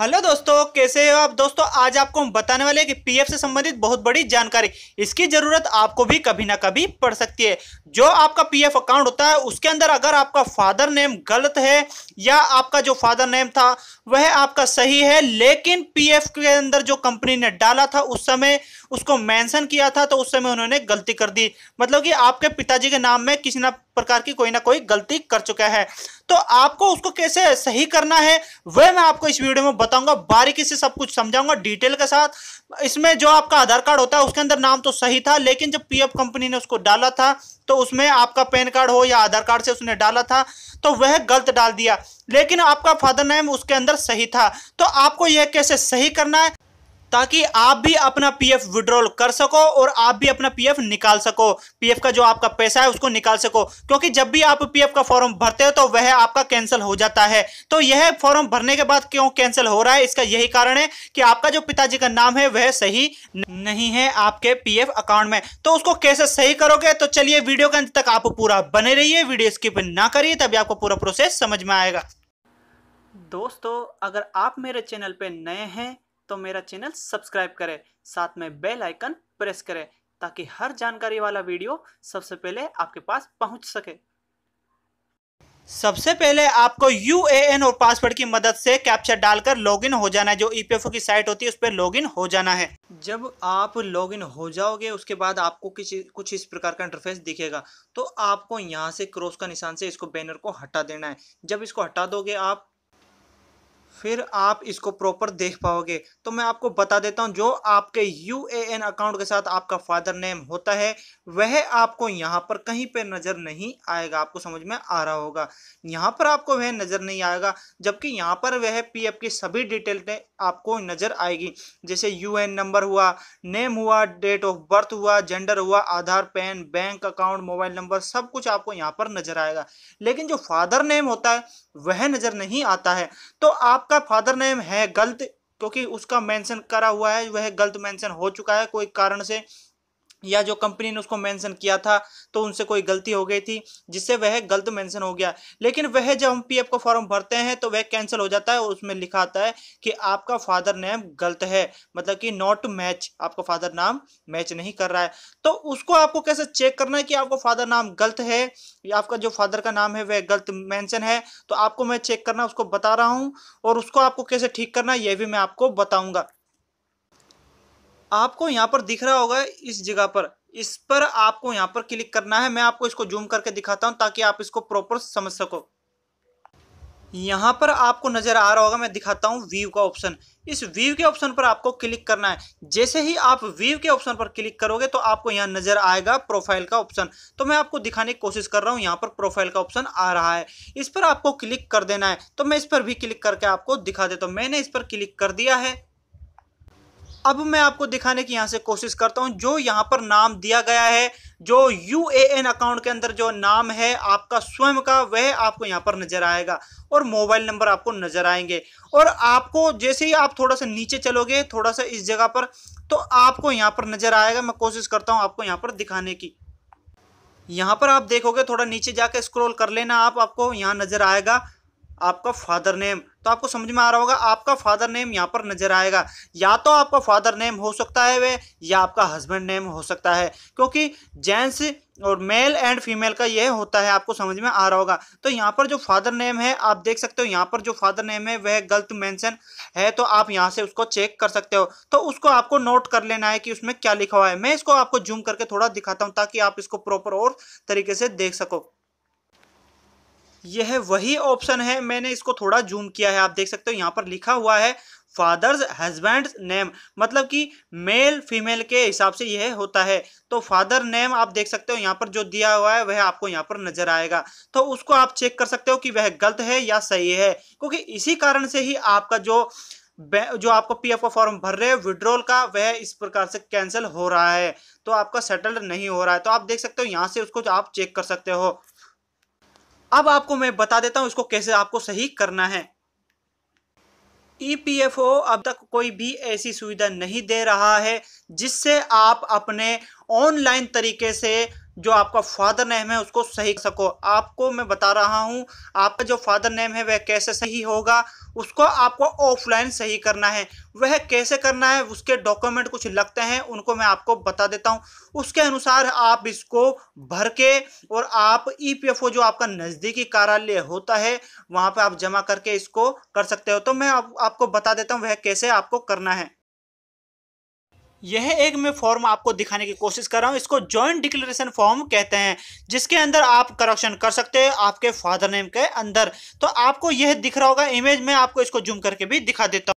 hello दोस्तों कैसे हो आप दोस्तों आज आपको हम बताने वाले हैं कि पीएफ से संबंधित बहुत बड़ी जानकारी इसकी ज़रूरत आपको भी कभी ना कभी पड़ सकती है जो आपका पीएफ अकाउंट होता है उसके अंदर अगर आपका फादर नेम गलत है या आपका जो फादर नेम था वह आपका सही है लेकिन पीएफ के अंदर जो कंपनी ने डाला था उस समय उसको मेंशन किया था तो उस समय उन्होंने गलती कर दी मतलब कि आपके पिताजी के नाम में किसी ना प्रकार की कोई ना कोई गलती कर चुका है तो आपको उसको कैसे सही करना है वह मैं आपको इस वीडियो में बताऊंगा बारीकी से सब कुछ समझाऊंगा डिटेल के साथ इसमें जो आपका आधार कार्ड होता है उसके अंदर नाम तो सही था लेकिन जब पी कंपनी ने उसको डाला था तो उसमें आपका पैन कार्ड हो या आधार कार्ड से उसने डाला था तो वह गलत डाल दिया लेकिन आपका फादर नेम उसके अंदर सही था तो आपको यह कैसे सही करना है ताकि आप भी अपना पीएफ विड्रॉल कर सको और आप भी अपना पीएफ निकाल सको पीएफ का जो आपका पैसा है उसको निकाल सको क्योंकि जब भी आप पीएफ का फॉर्म भरते हो तो वह आपका कैंसिल हो जाता है तो यह फॉर्म भरने के बाद क्यों कैंसिल हो रहा है इसका यही कारण है कि आपका जो पिताजी का नाम है वह सही नहीं है आपके पी अकाउंट में तो उसको कैसे सही करोगे तो चलिए वीडियो के अंत तक आप पूरा बने रहिए वीडियो स्किप ना करिए तभी आपको पूरा प्रोसेस समझ में आएगा दोस्तों अगर आप मेरे चैनल पर नए हैं तो मेरा चैनल सब्सक्राइब करें साथ में बेल आइकन प्रेस करें ताकि हर जानकारी वाला वीडियो सबसे पहले आपके पास पहुंच सके सबसे पहले आपको यू और पासवर्ड की मदद से कैप्चर डालकर लॉगिन हो जाना है जो ईपीएफओ e की साइट होती है उस पर लॉगिन हो जाना है जब आप लॉगिन हो जाओगे उसके बाद आपको किसी कुछ इस प्रकार का इंटरफेस दिखेगा तो आपको यहाँ से क्रॉस का निशान से इसको बैनर को हटा देना है जब इसको हटा दोगे आप फिर आप इसको प्रॉपर देख पाओगे तो मैं आपको बता देता हूं जो आपके यू अकाउंट के साथ आपका फादर नेम होता है वह आपको यहां पर कहीं पे नज़र नहीं आएगा आपको समझ में आ रहा होगा यहां पर आपको वह नज़र नहीं आएगा जबकि यहां पर वह एफ की सभी डिटेल आपको नज़र आएगी जैसे यू नंबर हुआ नेम हुआ डेट ऑफ बर्थ हुआ जेंडर हुआ Aadhaar PAN bank account mobile number सब कुछ आपको यहाँ पर नज़र आएगा लेकिन जो फादर नेम होता है वह नज़र नहीं आता है तो आप आपका फादर नेम है गलत क्योंकि उसका मेंशन करा हुआ है वह गलत मेंशन हो चुका है कोई कारण से या जो कंपनी ने उसको मेंशन किया था तो उनसे कोई गलती हो गई थी जिससे वह गलत मेंशन हो गया लेकिन वह जब हम पीएफ का फॉर्म भरते हैं तो वह कैंसिल हो जाता है और उसमें लिखा आता है कि आपका फादर नेम गलत है मतलब कि नॉट मैच आपका फादर नाम मैच नहीं कर रहा है तो उसको आपको कैसे चेक करना है कि आपका फादर नाम गलत है या आपका जो फादर का नाम है वह गलत मैंशन है तो आपको मैं चेक करना उसको बता रहा हूँ और उसको आपको कैसे ठीक करना यह भी मैं आपको बताऊँगा आपको यहाँ पर दिख रहा होगा इस जगह पर इस पर आपको यहाँ पर क्लिक करना है मैं आपको इसको जूम करके दिखाता हूँ ताकि आप इसको प्रॉपर समझ सको यहाँ पर आपको नज़र आ रहा होगा मैं दिखाता हूँ व्यू का ऑप्शन इस व्यू के ऑप्शन पर आपको क्लिक करना है जैसे ही आप व्यू के ऑप्शन पर क्लिक करोगे तो आपको यहाँ नज़र आएगा प्रोफाइल का ऑप्शन तो मैं आपको दिखाने की कोशिश कर रहा हूँ यहाँ पर प्रोफाइल का ऑप्शन आ रहा है इस पर आपको क्लिक कर देना है तो मैं इस पर भी क्लिक करके आपको दिखा देता हूँ मैंने इस पर क्लिक कर दिया है अब मैं आपको दिखाने की यहाँ से कोशिश करता हूँ जो यहाँ पर नाम दिया गया है जो यू अकाउंट के अंदर जो नाम है आपका स्वयं का वह आपको यहाँ पर नजर आएगा और मोबाइल नंबर आपको नजर आएंगे और आपको जैसे ही आप थोड़ा सा नीचे चलोगे थोड़ा सा इस जगह पर तो आपको यहाँ पर नजर आएगा मैं कोशिश करता हूँ आपको यहाँ पर दिखाने की यहाँ पर आप देखोगे थोड़ा नीचे जाके स्क्रॉल कर लेना आप आपको यहाँ नजर आएगा आपका फादर नेम तो आपको समझ में आ रहा होगा आपका फादर नेम यहाँ पर नजर आएगा या तो आपका फादर नेम हो सकता है वे या आपका हस्बैंड नेम हो सकता है क्योंकि जेंट्स और मेल एंड फीमेल का यह होता है आपको समझ में आ रहा होगा तो यहाँ पर जो फादर नेम है आप देख सकते हो यहाँ पर जो फादर नेम है वह गलत मेंशन है तो आप यहाँ से उसको चेक कर सकते हो तो उसको आपको नोट कर लेना है कि उसमें क्या लिखा हुआ है मैं इसको आपको जूम करके थोड़ा दिखाता हूँ ताकि आप इसको प्रॉपर और तरीके से देख सको यह वही ऑप्शन है मैंने इसको थोड़ा जूम किया है आप देख सकते हो यहाँ पर लिखा हुआ है फादर्स हस्बैंड नेम मतलब कि मेल फीमेल के हिसाब से यह होता है तो फादर नेम आप देख सकते हो यहाँ पर जो दिया हुआ है वह आपको यहाँ पर नजर आएगा तो उसको आप चेक कर सकते हो कि वह गलत है या सही है क्योंकि इसी कारण से ही आपका जो जो आपको पीएफ का फॉर्म भर रहे हैं विड्रॉल का वह इस प्रकार से कैंसिल हो रहा है तो आपका सेटल्ड नहीं हो रहा है तो आप देख सकते हो यहाँ से उसको आप चेक कर सकते हो अब आपको मैं बता देता हूं इसको कैसे आपको सही करना है ईपीएफओ e अब तक कोई भी ऐसी सुविधा नहीं दे रहा है जिससे आप अपने ऑनलाइन तरीके से जो आपका फादर नेम है उसको सही सको आपको मैं बता रहा हूँ आपका जो फादर नेम है वह कैसे सही होगा उसको आपको ऑफलाइन सही करना है वह कैसे करना है उसके डॉक्यूमेंट कुछ लगते हैं उनको मैं आपको बता देता हूँ उसके अनुसार आप इसको भर के और आप ईपीएफओ e जो आपका नज़दीकी कार्यालय होता है वहाँ पर आप जमा करके इसको कर सकते हो तो मैं आप, आपको बता देता हूँ वह कैसे आपको करना है यह एक मैं फॉर्म आपको दिखाने की कोशिश कर रहा हूँ इसको जॉइंट डिक्लेरेशन फॉर्म कहते हैं जिसके अंदर आप करप्शन कर सकते हैं आपके फादर नेम के अंदर तो आपको यह दिख रहा होगा इमेज में आपको इसको जूम करके भी दिखा देता हूँ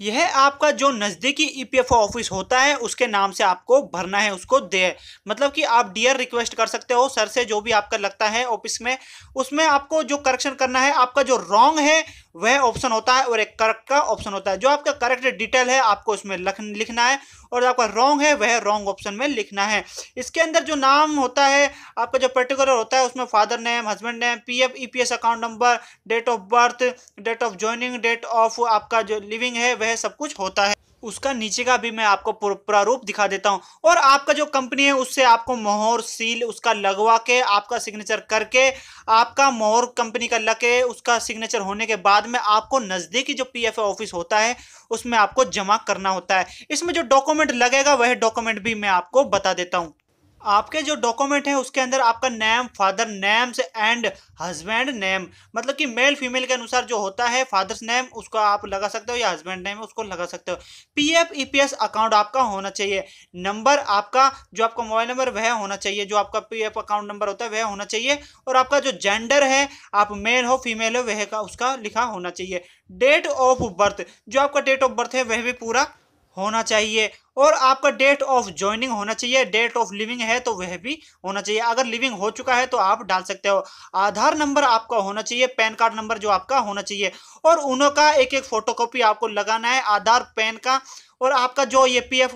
यह आपका जो नज़दीकी ईपीएफओ e ऑफिस होता है उसके नाम से आपको भरना है उसको दे मतलब कि आप डियर रिक्वेस्ट कर सकते हो सर से जो भी आपका लगता है ऑफिस में उसमें आपको जो करेक्शन करना है आपका जो रॉन्ग है वह ऑप्शन होता है और एक करेक्ट का ऑप्शन होता है जो आपका करेक्ट डिटेल है आपको उसमें लिखना है और जो आपका रॉन्ग है वह रॉन्ग ऑप्शन में लिखना है इसके अंदर जो नाम होता है आपका जो पर्टिकुलर होता है उसमें father name husband name PF EPS account number date of birth date of joining date of आपका जो लिविंग है वह सब कुछ होता है उसका नीचे का भी मैं आपको प्रारूप दिखा देता हूँ और आपका जो कंपनी है उससे आपको मोहर सील उसका लगवा के आपका सिग्नेचर करके आपका मोहर कंपनी का लग के उसका सिग्नेचर होने के बाद में आपको नज़दीकी जो पी ऑफिस होता है उसमें आपको जमा करना होता है इसमें जो डॉक्यूमेंट लगेगा वह डॉक्यूमेंट भी मैं आपको बता देता हूँ आपके जो डॉक्यूमेंट है उसके अंदर आपका name father names and husband name मतलब कि मेल फीमेल के अनुसार जो होता है फादर्स नेम उसको आप लगा सकते हो या हस्बैंड नेम उसको लगा सकते हो P F E P S account आपका होना चाहिए नंबर आपका जो आपका मोबाइल नंबर वह होना चाहिए जो आपका पी एफ अकाउंट नंबर होता है वह होना चाहिए और आपका जो जेंडर है आप मेल हो फीमेल हो वह का उसका लिखा होना चाहिए डेट ऑफ बर्थ जो आपका डेट ऑफ बर्थ है वह भी पूरा होना चाहिए और आपका डेट ऑफ ज्वाइनिंग होना चाहिए डेट ऑफ लिविंग है तो वह भी होना चाहिए अगर लिविंग हो चुका है तो आप डाल सकते हो आधार नंबर आपका होना चाहिए पैन कार्ड नंबर जो आपका होना चाहिए और उनका एक एक फोटोकॉपी आपको लगाना है आधार पैन का और आपका जो ये पी एफ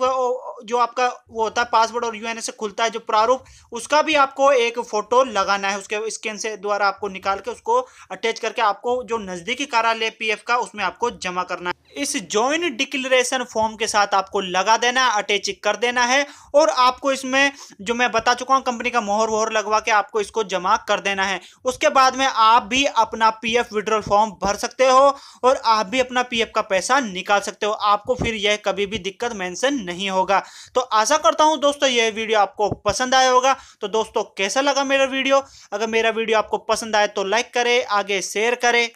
जो आपका वो होता है पासवर्ड और यूएनए से खुलता है जो प्रारूप उसका भी आपको एक फोटो लगाना है उसके स्कैन से द्वारा आपको निकाल के उसको अटैच करके आपको जो नज़दीकी कार्यालय पीएफ का उसमें आपको जमा करना है इस ज्वाइन डिक्लेरेशन फॉर्म के साथ आपको लगा देना है अटैच कर देना है और आपको इसमें जो मैं बता चुका हूँ कंपनी का मोहर वोहर लगवा के आपको इसको जमा कर देना है उसके बाद में आप भी अपना पी एफ फॉर्म भर सकते हो और आप भी अपना पी का पैसा निकाल सकते हो आपको फिर यह कभी भी दिक्कत मेंशन नहीं होगा तो आशा करता हूं दोस्तों ये वीडियो आपको पसंद आया होगा तो दोस्तों कैसा लगा मेरा वीडियो अगर मेरा वीडियो आपको पसंद आए तो लाइक करें आगे शेयर करें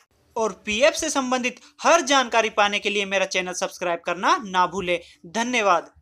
और पीएफ से संबंधित हर जानकारी पाने के लिए मेरा चैनल सब्सक्राइब करना ना भूले धन्यवाद